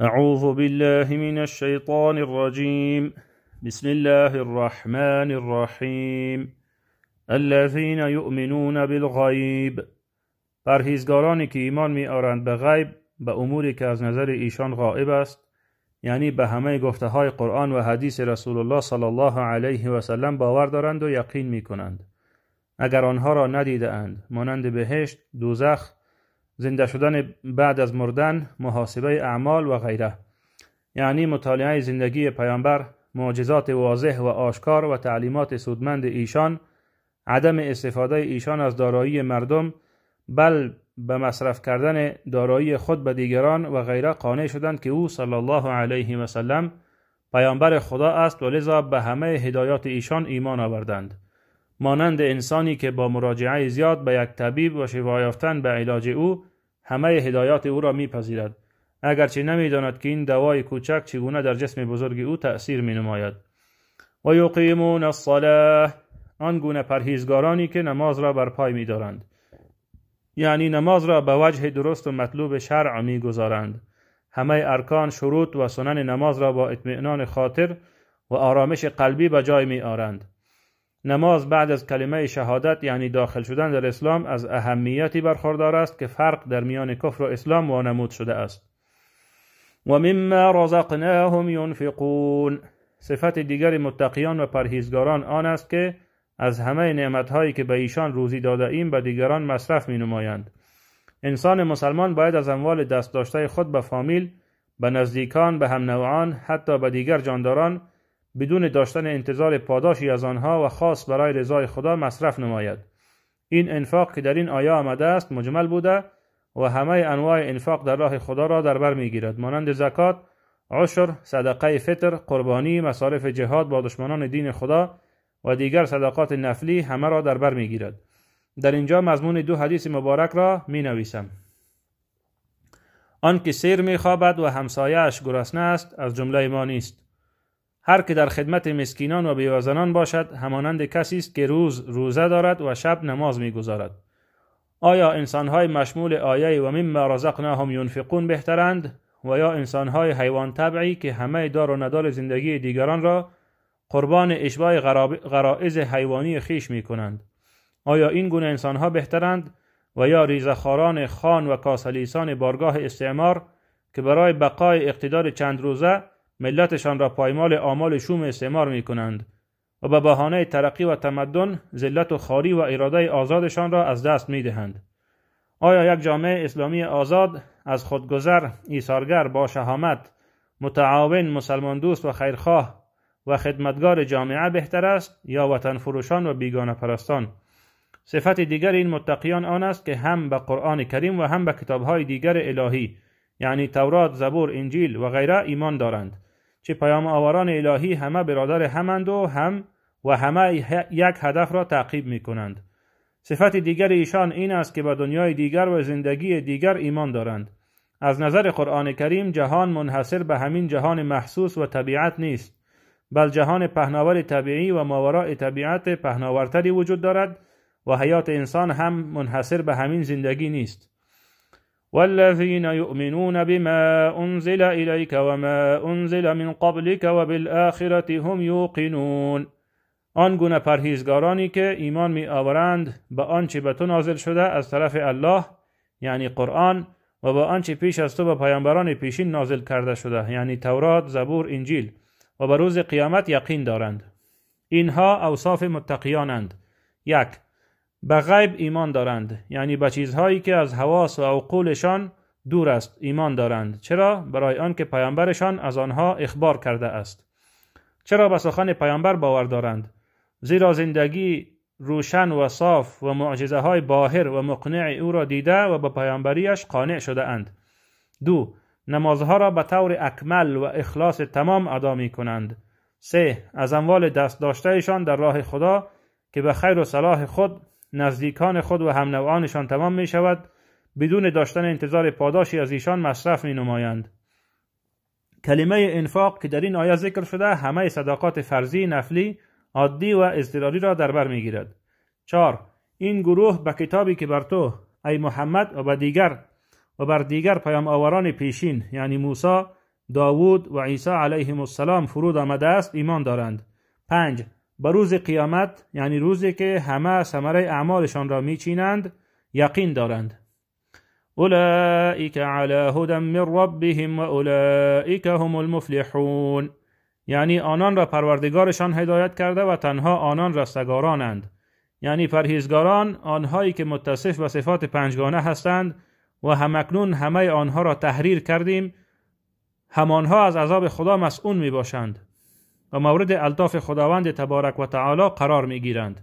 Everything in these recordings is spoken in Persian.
أعوذ بالله من الشيطان الرجيم بسم الله الرحمن الرحيم الذين يؤمنون بالغيب پرهیزگارانی که ایمان می آرند به غیب به اموری که از نظر ایشان غائب است یعنی به همه گفته های قرآن و حدیث رسول الله صلی الله علیه و سلم باور دارند و یقین می کنند اگر آنها را ندیده اند مانند بهشت، دوزخ زنده شدن بعد از مردن محاسبه اعمال و غیره یعنی مطالعه زندگی پیامبر معجزات واضح و آشکار و تعلیمات سودمند ایشان عدم استفاده ایشان از دارایی مردم بل به مصرف کردن دارایی خود به دیگران و غیره قانع شدند که او صلی الله علیه و سلم پیامبر خدا است و لذا به همه هدایات ایشان ایمان آوردند مانند انسانی که با مراجعه زیاد به یک طبیب و شفا یافتن به علاج او همه هدایات او را میپذیرد اگرچه نمیداند که این دوای کوچک چگونه در جسم بزرگ او تأثیر می نماید و یقیمون الصلاه آن گونه پرهیزگارانی که نماز را بر پای می دارند. یعنی نماز را به وجه درست و مطلوب شرع می گذارند. همه ارکان شروط و سنن نماز را با اطمینان خاطر و آرامش قلبی به جای می آرند. نماز بعد از کلمه شهادت یعنی داخل شدن در اسلام از اهمیتی برخوردار است که فرق در میان کفر و اسلام وانمود شده است و مما رزقناهم ينفقون صفت دیگر متقیان و پرهیزگاران آن است که از همه نعمتهایی که به ایشان روزی داده ایم به دیگران مصرف می نمایند. انسان مسلمان باید از اموال دست داشته خود به فامیل، به نزدیکان، به هم نوعان، حتی به دیگر جانداران بدون داشتن انتظار پاداشی از آنها و خاص برای رضای خدا مصرف نماید این انفاق که در این آیه آمده است مجمل بوده و همه انواع انفاق در راه خدا را در بر میگیرد مانند زکات عشر صدقه فطر قربانی مصارف جهاد با دشمنان دین خدا و دیگر صدقات نفلی همه را در بر میگیرد در اینجا مضمون دو حدیث مبارک را می نویسم آن که سیر می خوابد و اش گرسنه است از جمله ما نیست هر که در خدمت مسکینان و بیوزنان باشد همانند کسی است که روز روزه دارد و شب نماز میگذارد آیا انسانهای مشمول آیه و مما رزقناهم ینفقون بهترند و یا انسانهای حیوان طبعی که همه دار و ندار زندگی دیگران را قربان اشباع غرائز حیوانی خیش می کنند آیا این گونه انسانها بهترند و یا ریزخاران خان و کاسلیسان بارگاه استعمار که برای بقای اقتدار چند روزه ملتشان را پایمال آمال شوم استعمار می کنند و به بهانه ترقی و تمدن ذلت و خاری و اراده آزادشان را از دست می دهند. آیا یک جامعه اسلامی آزاد از خودگذر، ایثارگر، با شهامت، متعاون، مسلمان دوست و خیرخواه و خدمتگار جامعه بهتر است یا وطن فروشان و بیگانه پرستان؟ صفت دیگر این متقیان آن است که هم به قرآن کریم و هم به کتابهای دیگر الهی یعنی تورات، زبور، انجیل و غیره ایمان دارند چه پیام آوران الهی همه برادر همند و هم و همه یک هدف را تعقیب می کنند. صفت دیگر ایشان این است که به دنیای دیگر و زندگی دیگر ایمان دارند. از نظر قرآن کریم جهان منحصر به همین جهان محسوس و طبیعت نیست. بل جهان پهناور طبیعی و ماوراء طبیعت پهناورتری وجود دارد و حیات انسان هم منحصر به همین زندگی نیست. والذين يؤمنون بما أنزل إليك وما أنزل من قبلك وبالآخرة هم يوقنون آن گونه پرهیزگارانی که ایمان می آورند به آنچه به تو نازل شده از طرف الله یعنی قرآن و به آنچه پیش از تو به پیامبران پیشین نازل کرده شده یعنی تورات، زبور، انجیل و به روز قیامت یقین دارند اینها اوصاف متقیانند یک به غیب ایمان دارند یعنی به چیزهایی که از حواس و عقولشان دور است ایمان دارند چرا برای آنکه پیامبرشان از آنها اخبار کرده است چرا به سخن پیامبر باور دارند زیرا زندگی روشن و صاف و معجزه های باهر و مقنع او را دیده و به پیامبریش قانع شده اند دو نمازها را به طور اکمل و اخلاص تمام ادا می کنند سه از اموال دست داشتهشان در راه خدا که به خیر و صلاح خود نزدیکان خود و هم نوعانشان تمام می شود بدون داشتن انتظار پاداشی از ایشان مصرف می نمایند. کلمه انفاق که در این آیه ذکر شده همه صداقات فرضی نفلی عادی و اضطراری را در بر گیرد چار این گروه به کتابی که بر تو ای محمد و به دیگر و بر دیگر پیام آوران پیشین یعنی موسی داوود و عیسی علیهم السلام فرود آمده است ایمان دارند پنج به روز قیامت یعنی روزی که همه ثمره اعمالشان را میچینند یقین دارند اولئک علی هدى من ربهم و هم المفلحون یعنی آنان را پروردگارشان هدایت کرده و تنها آنان رستگارانند یعنی پرهیزگاران آنهایی که متصف به صفات پنجگانه هستند و همکنون همه آنها را تحریر کردیم همانها از عذاب خدا مسئول می باشند و مورد الطاف خداوند تبارک و تعالی قرار می گیرند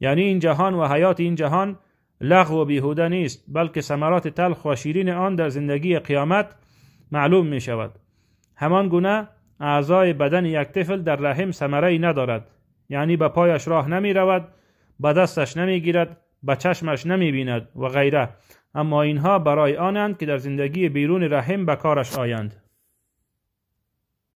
یعنی این جهان و حیات این جهان لغو و بیهوده نیست بلکه ثمرات تلخ و شیرین آن در زندگی قیامت معلوم می شود همان گونه اعضای بدن یک طفل در رحم ثمره ندارد یعنی به پایش راه نمی رود به دستش نمی گیرد به چشمش نمی بیند و غیره اما اینها برای آنند که در زندگی بیرون رحم به کارش آیند